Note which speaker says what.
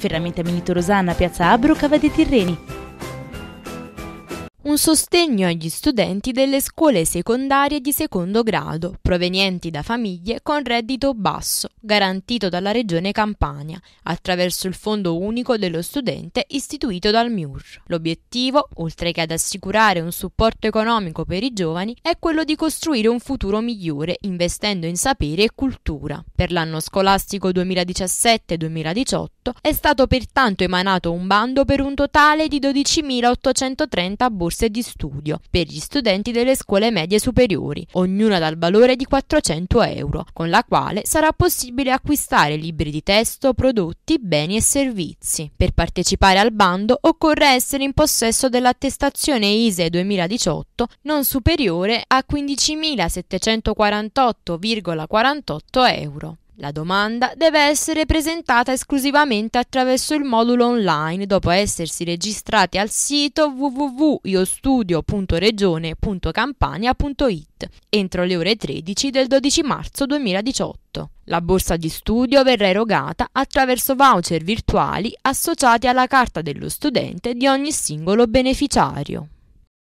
Speaker 1: Ferramenta Minito Rosanna, piazza Abro, Cava dei Tirreni un sostegno agli studenti delle scuole secondarie di secondo grado, provenienti da famiglie con reddito basso, garantito dalla Regione Campania, attraverso il Fondo Unico dello Studente istituito dal MIUR. L'obiettivo, oltre che ad assicurare un supporto economico per i giovani, è quello di costruire un futuro migliore investendo in sapere e cultura. Per l'anno scolastico 2017-2018 è stato pertanto emanato un bando per un totale di 12.830 borse borse di studio per gli studenti delle scuole medie superiori, ognuna dal valore di 400 euro, con la quale sarà possibile acquistare libri di testo, prodotti, beni e servizi. Per partecipare al bando occorre essere in possesso dell'attestazione ISE 2018 non superiore a 15.748,48 euro. La domanda deve essere presentata esclusivamente attraverso il modulo online dopo essersi registrati al sito www.iostudio.regione.campania.it entro le ore 13 del 12 marzo 2018. La borsa di studio verrà erogata attraverso voucher virtuali associati alla carta dello studente di ogni singolo beneficiario.